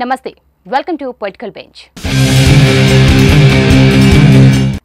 నమస్తే welcome to political bench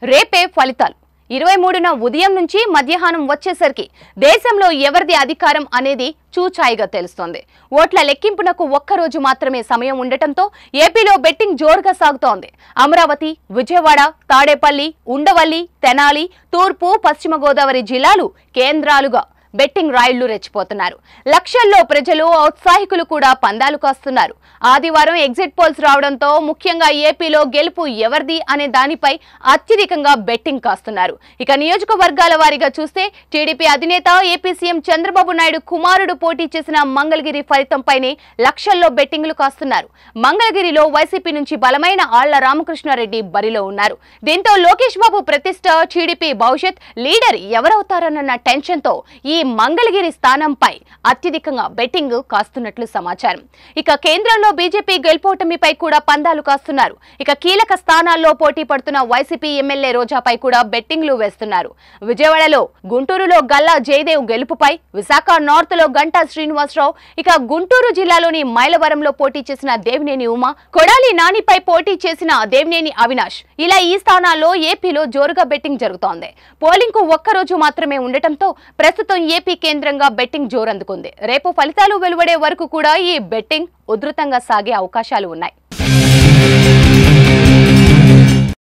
రేపే ఫలితాలు ఇరవై మూడున ఉదయం నుంచి మధ్యాహ్నం వచ్చేసరికి దేశంలో ఎవరిది అధికారం అనేది చూచాయిగా తెలుస్తోంది ఓట్ల లెక్కింపునకు ఒక్కరోజు మాత్రమే సమయం ఉండటంతో ఏపీలో బెట్టింగ్ జోరుగా సాగుతోంది అమరావతి విజయవాడ తాడేపల్లి ఉండవల్లి తెనాలి తూర్పు పశ్చిమ గోదావరి జిల్లాలు కేంద్రాలుగా బెట్టింగ్ రాయిళ్లు రెచ్చిపోతున్నారు లక్షల్లో ప్రజలు ఔత్సాహికులు కూడా పందాలు కాస్తున్నారు ఆదివారం ఎగ్జిట్ పోల్స్ రావడంతో ముఖ్యంగా ఏపీలో గెలుపు ఎవరిది అనే దానిపై అత్యధికంగా బెట్టింగ్ కాస్తున్నారు ఇక నియోజకవర్గాల వారీగా చూస్తే టీడీపీ అధినేత ఏపీ సీఎం చంద్రబాబు నాయుడు కుమారుడు పోటీ చేసిన మంగళగిరి ఫలితంపైనే లక్షల్లో బెట్టింగ్లు కాస్తున్నారు మంగళగిరిలో వైసీపీ నుంచి బలమైన ఆళ్ల రామకృష్ణారెడ్డి బరిలో ఉన్నారు దీంతో లోకేష్ బాబు ప్రతిష్ట టీడీపీ భవిష్యత్ లీడర్ ఎవరవుతారన్న టెన్షన్తో ఈ మంగళగిరి స్థానంపై అత్యధికంగా బెట్టింగ్ కాస్తున్నట్లు సమాచారం ఇక కేంద్రంలో బీజేపీ గెలుపోటమిపై కూడా పందాలు కాస్తున్నారు ఇక కీలక స్థానాల్లో పోటీ పడుతున్న వైసీపీ ఎమ్మెల్యే రోజాపై కూడా బెట్టింగ్లు వేస్తున్నారు విజయవాడలో గుంటూరులో గల్లా జయదేవ్ గెలుపుపై విశాఖ నార్త్ లో గంటా శ్రీనివాసరావు ఇక గుంటూరు జిల్లాలోని మైలవరంలో పోటీ చేసిన దేవినేని ఉమా కొడాలి నానిపై పోటీ చేసిన దేవినేని అవినాష్ ఇలా ఈ స్థానాల్లో ఏపీలో జోరుగా బెట్టింగ్ జరుగుతోంది పోలింగ్ కు ఒక్కరోజు మాత్రమే ఉండటంతో ప్రస్తుతం ఏపీ కేంద్రంగా బెట్టింగ్ జోరందుకుంది రేపు ఫలితాలు వెలువడే వరకు కూడా ఈ బెట్టింగ్ ఉధృతంగా సాగే అవకాశాలు ఉన్నాయి